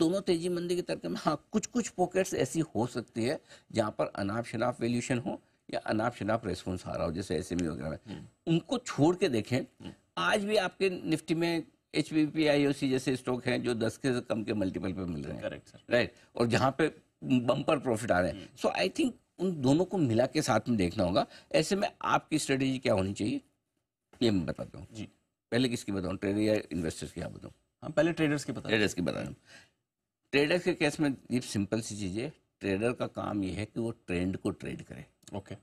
दोनों तेजी मंदी के तर्क में हाँ कुछ कुछ पॉकेट्स ऐसी हो सकती है जहाँ पर अनाप शनाप वैल्यूशन हो या अनाप शनाप रेस्पॉन्स आ रहा हो जैसे एस e वगैरह में हम्म। उनको छोड़ के देखें हम्म। आज भी आपके निफ्टी में H B P I O C जैसे स्टॉक हैं जो दस के से कम के मल्टीपल पे मिल रहे हैं करेक्ट सर राइट और जहाँ पे बम्पर प्रॉफिट आ रहे हैं सो आई थिंक उन दोनों को मिला के साथ में देखना होगा ऐसे में आपकी स्ट्रेटेजी क्या होनी चाहिए ये मैं बताता हूँ जी पहले किसकी बताऊँ ट्रेडर या इन्वेस्टर्स की आप बताऊँ हाँ पहले ट्रेडर्स की बताऊँ ट्रेडर्स की बताऊँ ट्रेडर के केस में ये सिंपल सी चीज़ है ट्रेडर का काम ये है कि वो ट्रेंड को ट्रेड करे ओके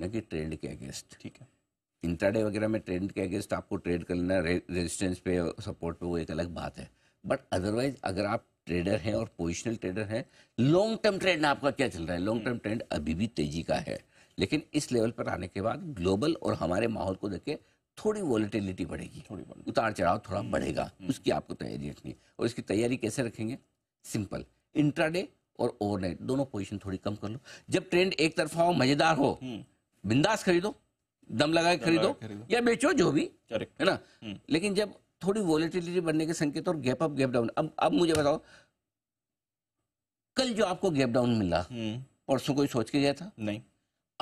ना कि ट्रेंड के अगेंस्ट ठीक है इंट्राडे वगैरह में ट्रेंड के अगेंस्ट आपको ट्रेड कर लेना रेजिस्टेंस पे सपोर्ट पे वो एक अलग बात है बट अदरवाइज अगर आप ट्रेडर हैं और पोजिशनल ट्रेडर हैं लॉन्ग टर्म ट्रेंड आपका क्या चल रहा है लॉन्ग टर्म ट्रेंड अभी भी तेजी का है लेकिन इस लेवल पर आने के बाद ग्लोबल और हमारे माहौल को देखे थोड़ी वॉलिटिलिटी बढ़ेगी थोड़ी उतार चढ़ाव थोड़ा हम्म। बढ़ेगा हम्म। उसकी आपको तैयारी रखनी है और इसकी तैयारी कैसे रखेंगे सिंपल इंट्राडे और ओवरनाइट दोनों पोजीशन थोड़ी कम कर लो जब ट्रेंड एक तरफा हो मजेदार हो हम्म। बिंदास खरीदो दम लगा खरीदो, खरीदो या बेचो जो भी है ना हम्म। लेकिन जब थोड़ी वॉलिटिलिटी बनने के संकेत और गैप अप गैप डाउन अब अब मुझे बताओ कल जो आपको गैप डाउन मिला परसों कोई सोच के गया था नहीं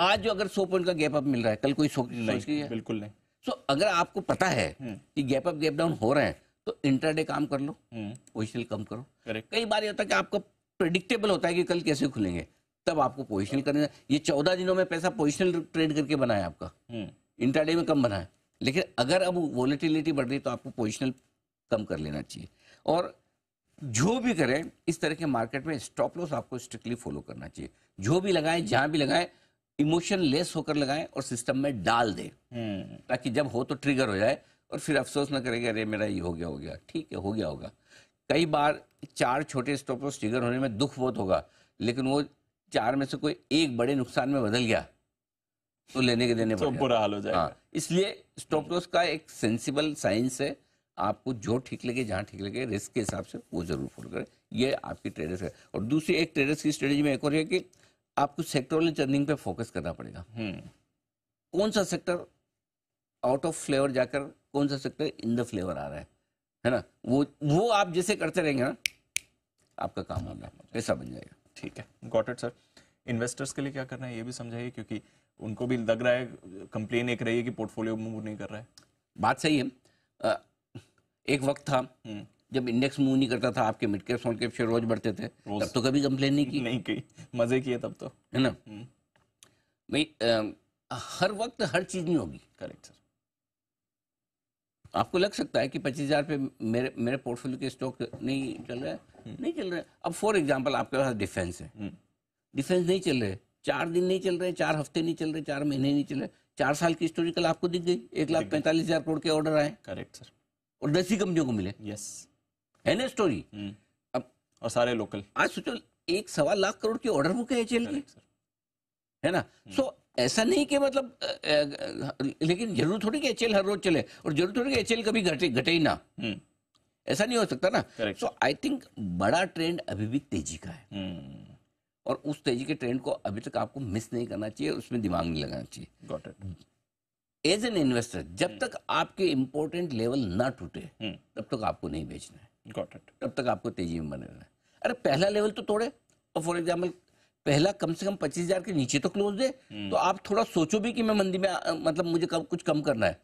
आज जो अगर सौ पॉइंट का गैप अप मिल रहा है कल कोई सोच, के गया बिल्कुल नहीं सो अगर आपको पता है हम्म। कि गैप अप गैप डाउन हो रहे हैं तो इंटरडे काम कर लो पोजिशनल हम्म। कम करो कई बार ये होता है कि आपको प्रिडिक्टेबल होता है कि कल कैसे खुलेंगे तब आपको पोजिशनल करने ये चौदह दिनों में पैसा पोजिशनल ट्रेड करके बनाए आपका इंटरडे हम्म। में कम बना है लेकिन अगर अब वॉलिटिलिटी बढ़ रही है तो आपको पोजिशनल कम कर लेना चाहिए और जो भी करें इस तरह के मार्केट में स्टॉप लॉस आपको स्ट्रिक्टली फॉलो करना चाहिए जो भी लगाएं जहां भी लगाए इमोशन लेस होकर लगाएं और सिस्टम में डाल दें हम्म। ताकि जब हो तो ट्रिगर हो जाए और फिर अफसोस ना करेगा अरे मेरा ये हो गया हो गया ठीक है हो गया होगा कई बार चार छोटे स्टॉप लॉस ट्रिगर होने में दुख बहुत होगा लेकिन वो चार में से कोई एक बड़े नुकसान में बदल गया तो लेने के देने तो बुरा हाल हो जाएगा हाँ इसलिए स्टॉप लॉस का एक सेंसिबल साइंस है आपको जो ठीक लगे जहाँ ठीक लगे रिस्क के हिसाब से वो जरूर फॉलो करें ये आपकी ट्रेडर्स है और दूसरी एक ट्रेडर्स की स्ट्रेटेजी में एक और है कि आपको सेक्टोरल चर्निंग पे फोकस करना पड़ेगा हम्म। कौन सा सेक्टर आउट ऑफ फ्लेवर जाकर कौन सा सेक्टर इन द फ्लेवर आ रहा है है ना वो वो आप जैसे करते रहेंगे ना आपका काम होगा ऐसा बन जाएगा ठीक है गॉट इट सर इन्वेस्टर्स के लिए क्या करना है ये भी समझाइए क्योंकि उनको भी लग रहा है कंप्लेन एक रही है कि पोर्टफोलियो मूव नहीं कर रहा है बात सही है एक वक्त था हम्म। जब इंडेक्स मूव नहीं करता था आपके mid cap small cap share रोज बढ़ते थे रोज तब तो कभी कंप्लेन नहीं की नहीं की मजे किए तब तो है ना हम्म। भाई हर वक्त हर चीज नहीं होगी करेक्ट सर आपको लग सकता है कि पच्चीस हजार पे मेरे मेरे पोर्टफोलियो के स्टॉक नहीं चल रहे हम्म। नहीं चल रहे अब फॉर एग्जाम्पल आपके पास डिफेंस है डिफेंस हम्म। नहीं चल रहे चार दिन नहीं चल रहे चार हफ्ते नहीं चल रहे चार महीने नहीं चल रहे चार साल की स्टोरी कल आपको दिख गई एक लाख पैंतालीस हजार करोड़ के ऑर्डर आए करेक्ट सर और दस ही कंपनियों को मिले यस है ना स्टोरी हम्म। अब और सारे लोकल आज सोचो एक सवा लाख करोड़ के ऑर्डर बुक है चल के है ना सो ऐसा नहीं कि मतलब लेकिन जरूर थोड़ी कि एचएल हर रोज चले और जरूर थोड़ी कि एचएल कभी घटे घटे ही ना हम्म। ऐसा नहीं हो सकता ना सो आई थिंक बड़ा ट्रेंड अभी भी तेजी का है hmm. और उस तेजी के ट्रेंड को अभी तक आपको मिस नहीं करना चाहिए उसमें दिमाग नहीं लगाना चाहिए एज एन इन्वेस्टर जब hmm. तक आपके इंपॉर्टेंट लेवल ना टूटे hmm. तब तक आपको नहीं बेचना है तब तक आपको तेजी में बने रहना है अरे पहला लेवल तो तोड़े और फॉर एग्जाम्पल पहला कम से कम पच्चीस हजार के नीचे तो क्लोज हम्म। दे तो आप थोड़ा सोचो भी कि मैं मंदी में मतलब मुझे कम, कुछ कम करना है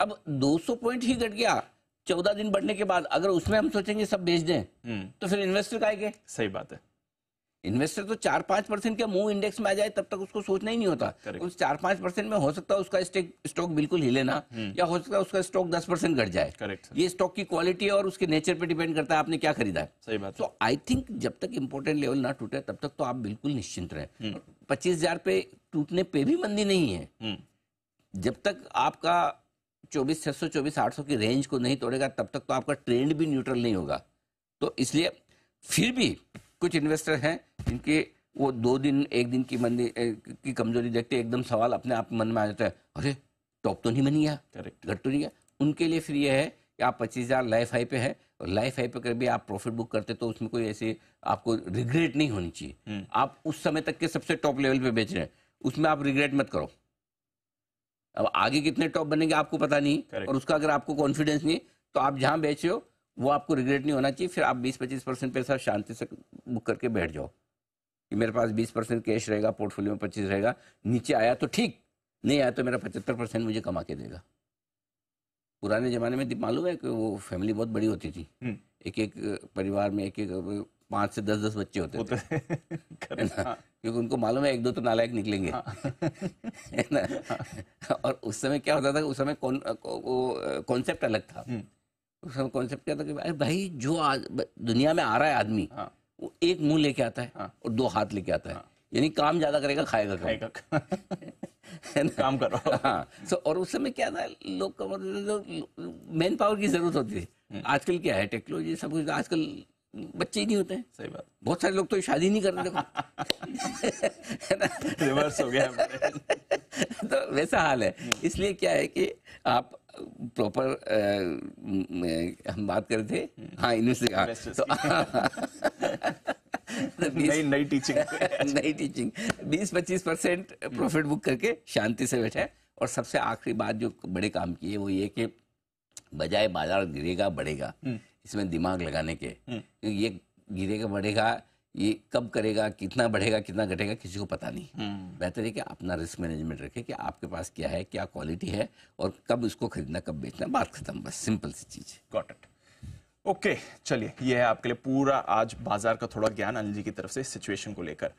अब सौ पॉइंट ही घट गया चौदह दिन बढ़ने के बाद अगर उसमें हम सोचेंगे सब बेच दें हम्म। तो फिर इन्वेस्टर का सही बात है इन्वेस्टर तो चार पांच परसेंट के मूव इंडेक्स में आ जाए तब तक उसको सोचना ही नहीं होता उस चार पांच परसेंट में हो सकता है उसका स्टॉक बिल्कुल हिले ना हम्म। या हो सकता है उसका स्टॉक दस परसेंट घट जाए करेक्ट ये स्टॉक की क्वालिटी और उसके नेचर पे डिपेंड करता है आपने क्या खरीदा है सही बात तो आई थिंक जब तक इम्पोर्टेंट लेवल ना टूटे तब तक तो आप बिल्कुल निश्चिंत रहे हम्म। पच्चीस हजार पे टूटने पे भी मंदी नहीं है हम्म। जब तक आपका चौबीस छह सौ चौबीस आठ सौ की रेंज को नहीं तोड़ेगा तब तक तो आपका ट्रेंड भी न्यूट्रल नहीं होगा तो इसलिए फिर भी कुछ इन्वेस्टर हैं जिनके वो दो दिन एक दिन की मंदी की कमजोरी देखते एकदम सवाल अपने आप मन में आ जाता है अरे टॉप तो नहीं बनी गया करेक्ट घट तो नहीं गया उनके लिए फिर ये है कि आप पच्चीस हज़ार लाइफ हाई पे है और लाइफ हाई पे कर भी आप प्रॉफिट बुक करते तो उसमें कोई ऐसे आपको रिग्रेट नहीं होनी चाहिए हम्म। आप उस समय तक के सबसे टॉप लेवल पे बेच रहे हैं उसमें आप रिग्रेट मत करो अब आगे कितने टॉप बनेंगे आपको पता नहीं Correct. और उसका अगर आपको कॉन्फिडेंस नहीं तो आप जहाँ बेचे हो वो आपको रिग्रेट नहीं होना चाहिए फिर आप बीस पच्चीस परसेंट पैसा शांति से बुक करके बैठ जाओ मेरे पास 20 परसेंट कैश रहेगा पोर्टफोलियो में पच्चीस रहेगा नीचे आया तो ठीक नहीं आया तो मेरा पचहत्तर परसेंट मुझे कमा के देगा पुराने ज़माने में मालूम है कि वो फैमिली बहुत बड़ी होती थी हम्म। एक एक परिवार में एक एक पाँच से दस दस बच्चे होते थे हाँ। क्योंकि उनको मालूम है एक दो तो नालायक निकलेंगे हाँ। और उस समय क्या होता था उस समय कौन वो कॉन्सेप्ट अलग था हम्म। उस समय कॉन्सेप्ट क्या था कि भाई जो आज दुनिया में आ रहा है आदमी हाँ। वो एक मुंह लेके आता है हाँ। और दो हाथ लेके आता है हाँ। यानी काम ज्यादा करेगा खाएगा कम खाएगा काम करो हाँ सो और उस समय क्या था लोग कमर मैन पावर की जरूरत होती थी हम्म। आजकल क्या है टेक्नोलॉजी सब कुछ आजकल बच्चे ही नहीं होते हैं सही बात बहुत सारे लोग तो शादी नहीं कर रहे रिवर्स हो गया तो वैसा हाल है हम्म। इसलिए क्या है कि आप प्रॉपर हम बात कर रहे थे हम्म। हाँ यूनिवर्सिटी हाँ। तो नई नई टीचिंग नई टीचिंग बीस पच्चीस परसेंट प्रॉफिट बुक करके शांति से बैठे और सबसे आखिरी बात जो बड़े काम की है वो ये कि बजाय बाजार गिरेगा बढ़ेगा हम्म। इसमें दिमाग लगाने के हम्म। ये गिरेगा बढ़ेगा ये कब करेगा कितना बढ़ेगा कितना घटेगा किसी को पता नहीं हम्म। बेहतर है कि अपना रिस्क मैनेजमेंट रखें कि आपके पास क्या है क्या क्वालिटी है और कब इसको खरीदना कब बेचना बात खत्म बस सिंपल सी चीज़ गॉट इट ओके चलिए यह है आपके लिए पूरा आज बाजार का थोड़ा ज्ञान अनिल जी की तरफ से सिचुएशन को लेकर